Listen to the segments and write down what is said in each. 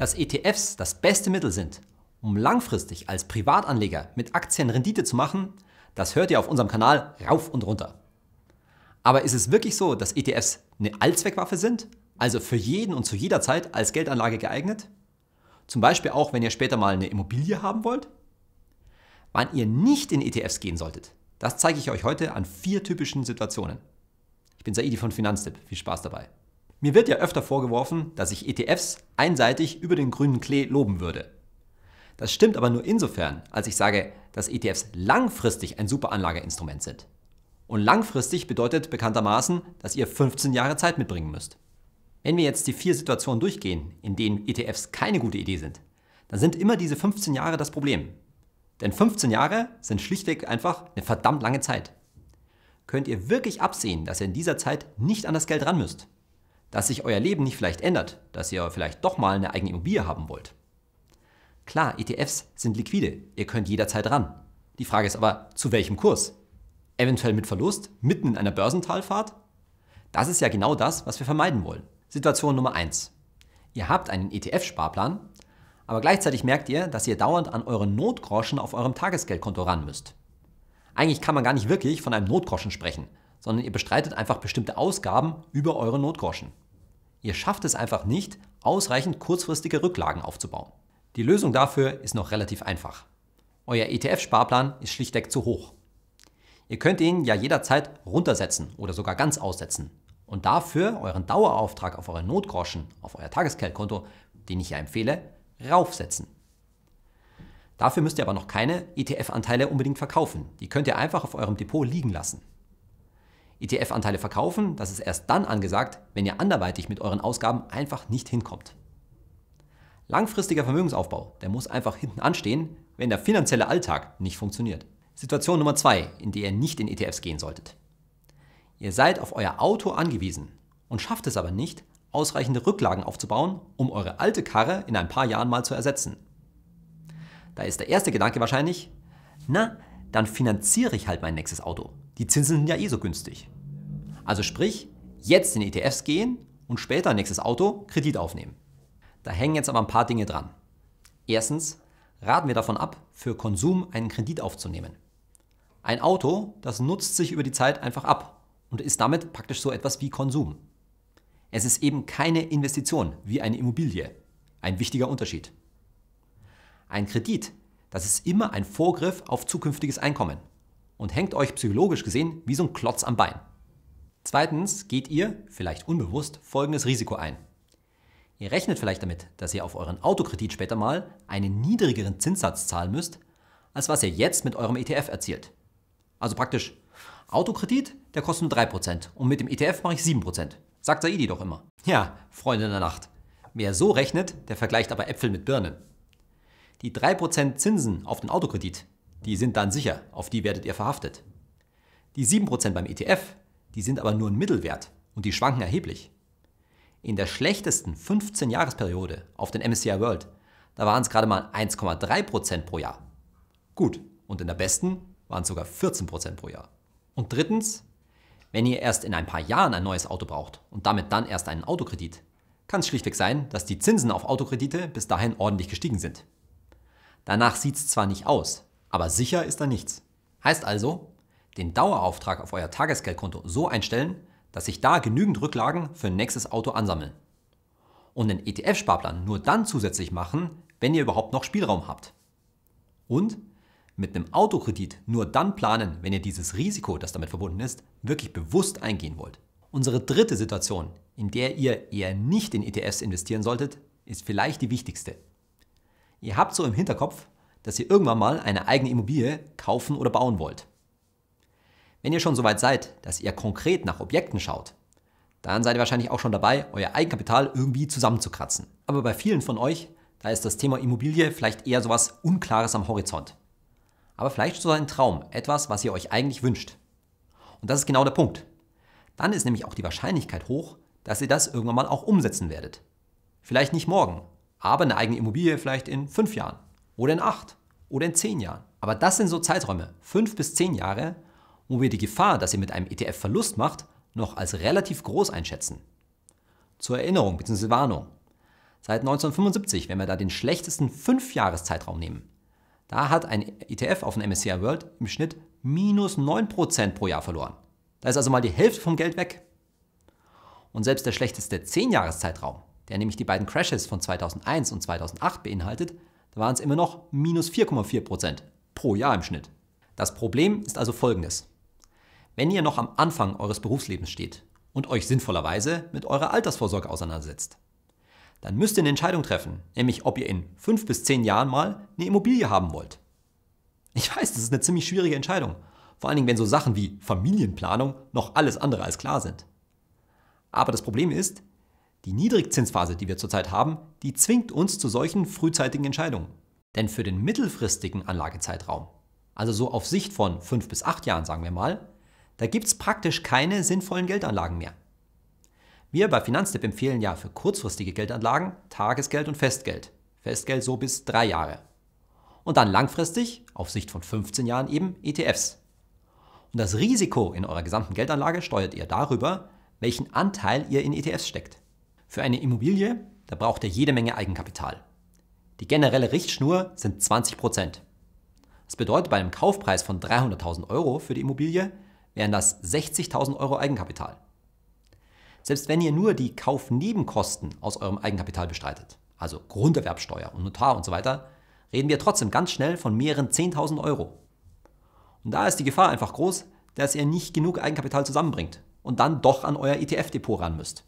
dass ETFs das beste Mittel sind, um langfristig als Privatanleger mit Aktien Rendite zu machen, das hört ihr auf unserem Kanal rauf und runter. Aber ist es wirklich so, dass ETFs eine Allzweckwaffe sind, also für jeden und zu jeder Zeit als Geldanlage geeignet? Zum Beispiel auch, wenn ihr später mal eine Immobilie haben wollt? Wann ihr nicht in ETFs gehen solltet, das zeige ich euch heute an vier typischen Situationen. Ich bin Saidi von Finanztipp. Viel Spaß dabei. Mir wird ja öfter vorgeworfen, dass ich ETFs einseitig über den grünen Klee loben würde. Das stimmt aber nur insofern, als ich sage, dass ETFs langfristig ein super Anlageinstrument sind. Und langfristig bedeutet bekanntermaßen, dass ihr 15 Jahre Zeit mitbringen müsst. Wenn wir jetzt die vier Situationen durchgehen, in denen ETFs keine gute Idee sind, dann sind immer diese 15 Jahre das Problem. Denn 15 Jahre sind schlichtweg einfach eine verdammt lange Zeit. Könnt ihr wirklich absehen, dass ihr in dieser Zeit nicht an das Geld ran müsst? dass sich euer Leben nicht vielleicht ändert, dass ihr vielleicht doch mal eine eigene Immobilie haben wollt. Klar, ETFs sind liquide, ihr könnt jederzeit ran. Die Frage ist aber, zu welchem Kurs? Eventuell mit Verlust, mitten in einer Börsentalfahrt? Das ist ja genau das, was wir vermeiden wollen. Situation Nummer 1. Ihr habt einen ETF-Sparplan, aber gleichzeitig merkt ihr, dass ihr dauernd an euren Notgroschen auf eurem Tagesgeldkonto ran müsst. Eigentlich kann man gar nicht wirklich von einem Notgroschen sprechen, sondern ihr bestreitet einfach bestimmte Ausgaben über eure Notgroschen. Ihr schafft es einfach nicht, ausreichend kurzfristige Rücklagen aufzubauen. Die Lösung dafür ist noch relativ einfach. Euer ETF-Sparplan ist schlichtweg zu hoch. Ihr könnt ihn ja jederzeit runtersetzen oder sogar ganz aussetzen und dafür euren Dauerauftrag auf euren Notgroschen, auf euer Tagesgeldkonto, den ich ja empfehle, raufsetzen. Dafür müsst ihr aber noch keine ETF-Anteile unbedingt verkaufen. Die könnt ihr einfach auf eurem Depot liegen lassen. ETF-Anteile verkaufen, das ist erst dann angesagt, wenn ihr anderweitig mit euren Ausgaben einfach nicht hinkommt. Langfristiger Vermögensaufbau, der muss einfach hinten anstehen, wenn der finanzielle Alltag nicht funktioniert. Situation Nummer zwei, in der ihr nicht in ETFs gehen solltet. Ihr seid auf euer Auto angewiesen und schafft es aber nicht, ausreichende Rücklagen aufzubauen, um eure alte Karre in ein paar Jahren mal zu ersetzen. Da ist der erste Gedanke wahrscheinlich, na, dann finanziere ich halt mein nächstes Auto. Die Zinsen sind ja eh so günstig. Also sprich, jetzt in ETFs gehen und später nächstes Auto Kredit aufnehmen. Da hängen jetzt aber ein paar Dinge dran. Erstens raten wir davon ab, für Konsum einen Kredit aufzunehmen. Ein Auto, das nutzt sich über die Zeit einfach ab und ist damit praktisch so etwas wie Konsum. Es ist eben keine Investition wie eine Immobilie. Ein wichtiger Unterschied. Ein Kredit, das ist immer ein Vorgriff auf zukünftiges Einkommen und hängt euch psychologisch gesehen wie so ein Klotz am Bein. Zweitens geht ihr, vielleicht unbewusst, folgendes Risiko ein. Ihr rechnet vielleicht damit, dass ihr auf euren Autokredit später mal einen niedrigeren Zinssatz zahlen müsst, als was ihr jetzt mit eurem ETF erzielt. Also praktisch, Autokredit, der kostet nur 3% und mit dem ETF mache ich 7%. Sagt Saidi doch immer. Ja, Freunde in der Nacht. Wer so rechnet, der vergleicht aber Äpfel mit Birnen. Die 3% Zinsen auf den Autokredit, die sind dann sicher, auf die werdet ihr verhaftet. Die 7% beim ETF, die sind aber nur ein Mittelwert und die schwanken erheblich. In der schlechtesten 15-Jahresperiode auf den MSCI World, da waren es gerade mal 1,3% pro Jahr. Gut, und in der besten waren es sogar 14% pro Jahr. Und drittens, wenn ihr erst in ein paar Jahren ein neues Auto braucht und damit dann erst einen Autokredit, kann es schlichtweg sein, dass die Zinsen auf Autokredite bis dahin ordentlich gestiegen sind. Danach sieht es zwar nicht aus, aber sicher ist da nichts. Heißt also, den Dauerauftrag auf euer Tagesgeldkonto so einstellen, dass sich da genügend Rücklagen für ein nächstes Auto ansammeln. Und den ETF-Sparplan nur dann zusätzlich machen, wenn ihr überhaupt noch Spielraum habt. Und mit einem Autokredit nur dann planen, wenn ihr dieses Risiko, das damit verbunden ist, wirklich bewusst eingehen wollt. Unsere dritte Situation, in der ihr eher nicht in ETFs investieren solltet, ist vielleicht die wichtigste. Ihr habt so im Hinterkopf, dass ihr irgendwann mal eine eigene Immobilie kaufen oder bauen wollt. Wenn ihr schon so weit seid, dass ihr konkret nach Objekten schaut, dann seid ihr wahrscheinlich auch schon dabei, euer Eigenkapital irgendwie zusammenzukratzen. Aber bei vielen von euch, da ist das Thema Immobilie vielleicht eher sowas Unklares am Horizont. Aber vielleicht so ein Traum, etwas, was ihr euch eigentlich wünscht. Und das ist genau der Punkt. Dann ist nämlich auch die Wahrscheinlichkeit hoch, dass ihr das irgendwann mal auch umsetzen werdet. Vielleicht nicht morgen, aber eine eigene Immobilie vielleicht in fünf Jahren oder in acht oder in zehn Jahren. Aber das sind so Zeiträume, fünf bis zehn Jahre, wo wir die Gefahr, dass ihr mit einem ETF Verlust macht, noch als relativ groß einschätzen. Zur Erinnerung bzw. Warnung. Seit 1975, wenn wir da den schlechtesten 5-Jahres-Zeitraum nehmen, da hat ein ETF auf dem MSCI World im Schnitt minus 9% pro Jahr verloren. Da ist also mal die Hälfte vom Geld weg. Und selbst der schlechteste 10-Jahres-Zeitraum, der nämlich die beiden Crashes von 2001 und 2008 beinhaltet, da waren es immer noch minus 4,4 pro Jahr im Schnitt. Das Problem ist also folgendes. Wenn ihr noch am Anfang eures Berufslebens steht und euch sinnvollerweise mit eurer Altersvorsorge auseinandersetzt, dann müsst ihr eine Entscheidung treffen, nämlich ob ihr in fünf bis zehn Jahren mal eine Immobilie haben wollt. Ich weiß, das ist eine ziemlich schwierige Entscheidung, vor allen Dingen wenn so Sachen wie Familienplanung noch alles andere als klar sind. Aber das Problem ist, die Niedrigzinsphase, die wir zurzeit haben, die zwingt uns zu solchen frühzeitigen Entscheidungen. Denn für den mittelfristigen Anlagezeitraum, also so auf Sicht von fünf bis acht Jahren sagen wir mal, da gibt es praktisch keine sinnvollen Geldanlagen mehr. Wir bei Finanztipp empfehlen ja für kurzfristige Geldanlagen Tagesgeld und Festgeld. Festgeld so bis drei Jahre. Und dann langfristig, auf Sicht von 15 Jahren eben, ETFs. Und das Risiko in eurer gesamten Geldanlage steuert ihr darüber, welchen Anteil ihr in ETFs steckt. Für eine Immobilie, da braucht er jede Menge Eigenkapital. Die generelle Richtschnur sind 20 Das bedeutet, bei einem Kaufpreis von 300.000 Euro für die Immobilie wären das 60.000 Euro Eigenkapital. Selbst wenn ihr nur die Kaufnebenkosten aus eurem Eigenkapital bestreitet, also Grunderwerbsteuer und Notar und so weiter, reden wir trotzdem ganz schnell von mehreren 10.000 Euro. Und da ist die Gefahr einfach groß, dass ihr nicht genug Eigenkapital zusammenbringt und dann doch an euer ETF-Depot ran müsst.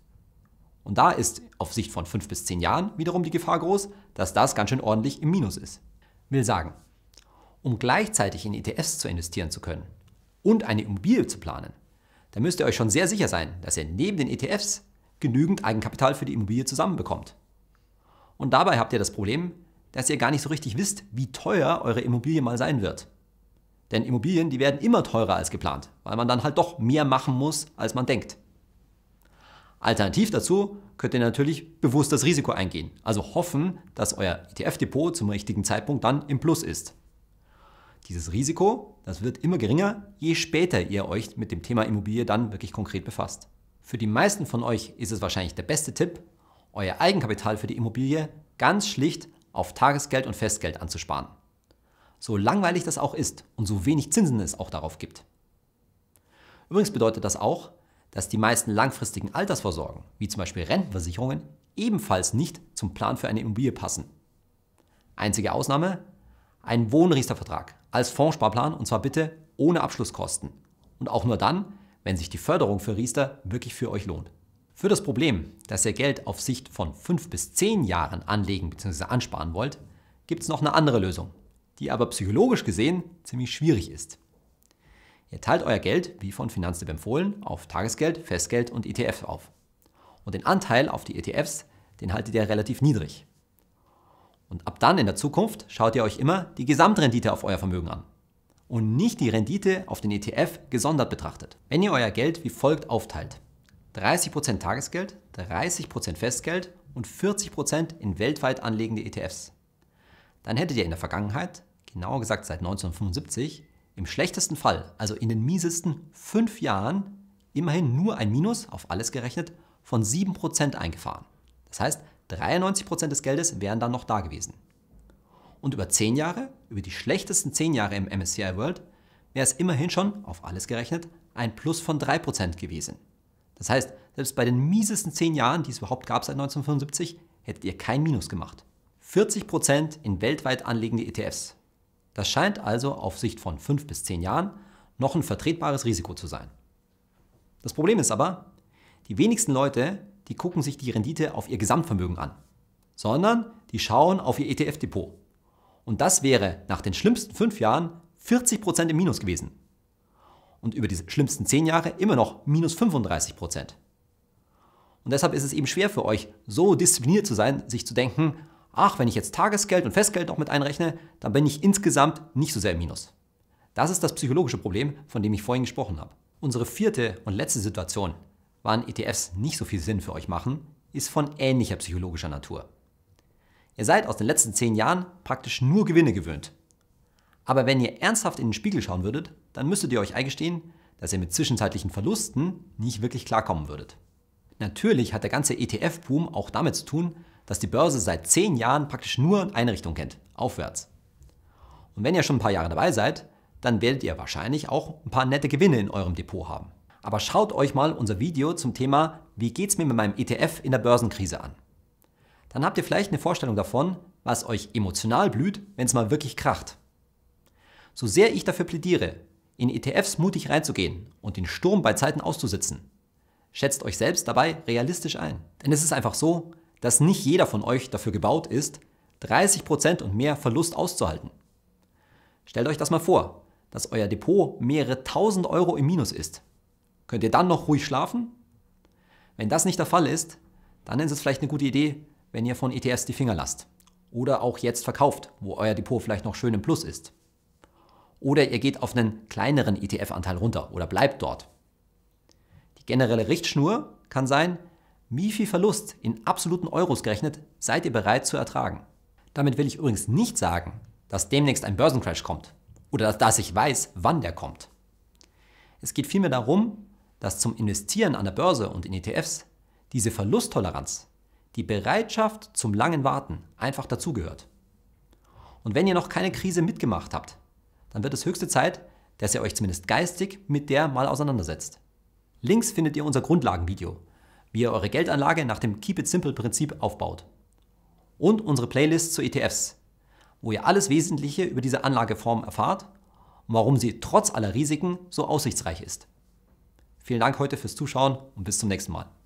Und da ist auf Sicht von 5 bis 10 Jahren wiederum die Gefahr groß, dass das ganz schön ordentlich im Minus ist. Will sagen, um gleichzeitig in ETFs zu investieren zu können und eine Immobilie zu planen, da müsst ihr euch schon sehr sicher sein, dass ihr neben den ETFs genügend Eigenkapital für die Immobilie zusammenbekommt. Und dabei habt ihr das Problem, dass ihr gar nicht so richtig wisst, wie teuer eure Immobilie mal sein wird. Denn Immobilien, die werden immer teurer als geplant, weil man dann halt doch mehr machen muss, als man denkt. Alternativ dazu könnt ihr natürlich bewusst das Risiko eingehen, also hoffen, dass euer ETF-Depot zum richtigen Zeitpunkt dann im Plus ist. Dieses Risiko, das wird immer geringer, je später ihr euch mit dem Thema Immobilie dann wirklich konkret befasst. Für die meisten von euch ist es wahrscheinlich der beste Tipp, euer Eigenkapital für die Immobilie ganz schlicht auf Tagesgeld und Festgeld anzusparen. So langweilig das auch ist und so wenig Zinsen es auch darauf gibt. Übrigens bedeutet das auch, dass die meisten langfristigen Altersvorsorgen, wie zum Beispiel Rentenversicherungen, ebenfalls nicht zum Plan für eine Immobilie passen. Einzige Ausnahme, ein Wohnriester-Vertrag als Fondssparplan und zwar bitte ohne Abschlusskosten und auch nur dann, wenn sich die Förderung für Riester wirklich für euch lohnt. Für das Problem, dass ihr Geld auf Sicht von 5 bis 10 Jahren anlegen bzw. ansparen wollt, gibt es noch eine andere Lösung, die aber psychologisch gesehen ziemlich schwierig ist. Ihr teilt euer Geld, wie von Finanztipp empfohlen, auf Tagesgeld, Festgeld und ETF auf. Und den Anteil auf die ETFs, den haltet ihr relativ niedrig. Und ab dann in der Zukunft schaut ihr euch immer die Gesamtrendite auf euer Vermögen an und nicht die Rendite auf den ETF gesondert betrachtet. Wenn ihr euer Geld wie folgt aufteilt, 30% Tagesgeld, 30% Festgeld und 40% in weltweit anlegende ETFs, dann hättet ihr in der Vergangenheit, genauer gesagt seit 1975, im schlechtesten Fall, also in den miesesten fünf Jahren, immerhin nur ein Minus, auf alles gerechnet, von 7% eingefahren. Das heißt, 93% des Geldes wären dann noch da gewesen. Und über 10 Jahre, über die schlechtesten 10 Jahre im MSCI World, wäre es immerhin schon, auf alles gerechnet, ein Plus von 3% gewesen. Das heißt, selbst bei den miesesten 10 Jahren, die es überhaupt gab seit 1975, hättet ihr kein Minus gemacht. 40% in weltweit anlegende ETFs. Das scheint also auf Sicht von fünf bis zehn Jahren noch ein vertretbares Risiko zu sein. Das Problem ist aber, die wenigsten Leute, die gucken sich die Rendite auf ihr Gesamtvermögen an, sondern die schauen auf ihr ETF-Depot. Und das wäre nach den schlimmsten fünf Jahren 40% im Minus gewesen. Und über die schlimmsten zehn Jahre immer noch minus 35%. Und deshalb ist es eben schwer für euch, so diszipliniert zu sein, sich zu denken, ach, wenn ich jetzt Tagesgeld und Festgeld noch mit einrechne, dann bin ich insgesamt nicht so sehr im Minus. Das ist das psychologische Problem, von dem ich vorhin gesprochen habe. Unsere vierte und letzte Situation, wann ETFs nicht so viel Sinn für euch machen, ist von ähnlicher psychologischer Natur. Ihr seid aus den letzten zehn Jahren praktisch nur Gewinne gewöhnt. Aber wenn ihr ernsthaft in den Spiegel schauen würdet, dann müsstet ihr euch eingestehen, dass ihr mit zwischenzeitlichen Verlusten nicht wirklich klarkommen würdet. Natürlich hat der ganze ETF-Boom auch damit zu tun, dass die Börse seit zehn Jahren praktisch nur eine Richtung kennt, aufwärts. Und wenn ihr schon ein paar Jahre dabei seid, dann werdet ihr wahrscheinlich auch ein paar nette Gewinne in eurem Depot haben. Aber schaut euch mal unser Video zum Thema Wie geht's mir mit meinem ETF in der Börsenkrise an? Dann habt ihr vielleicht eine Vorstellung davon, was euch emotional blüht, wenn es mal wirklich kracht. So sehr ich dafür plädiere, in ETFs mutig reinzugehen und den Sturm bei Zeiten auszusitzen, schätzt euch selbst dabei realistisch ein. Denn es ist einfach so, dass nicht jeder von euch dafür gebaut ist, 30% und mehr Verlust auszuhalten. Stellt euch das mal vor, dass euer Depot mehrere tausend Euro im Minus ist. Könnt ihr dann noch ruhig schlafen? Wenn das nicht der Fall ist, dann ist es vielleicht eine gute Idee, wenn ihr von ETFs die Finger lasst. Oder auch jetzt verkauft, wo euer Depot vielleicht noch schön im Plus ist. Oder ihr geht auf einen kleineren ETF-Anteil runter oder bleibt dort. Die generelle Richtschnur kann sein, wie viel Verlust in absoluten Euros gerechnet seid ihr bereit zu ertragen? Damit will ich übrigens nicht sagen, dass demnächst ein Börsencrash kommt oder dass, ich weiß, wann der kommt. Es geht vielmehr darum, dass zum Investieren an der Börse und in ETFs diese Verlusttoleranz, die Bereitschaft zum langen Warten einfach dazugehört. Und wenn ihr noch keine Krise mitgemacht habt, dann wird es höchste Zeit, dass ihr euch zumindest geistig mit der mal auseinandersetzt. Links findet ihr unser Grundlagenvideo, wie ihr eure Geldanlage nach dem Keep It Simple Prinzip aufbaut. Und unsere Playlist zu ETFs, wo ihr alles Wesentliche über diese Anlageform erfahrt und warum sie trotz aller Risiken so aussichtsreich ist. Vielen Dank heute fürs Zuschauen und bis zum nächsten Mal.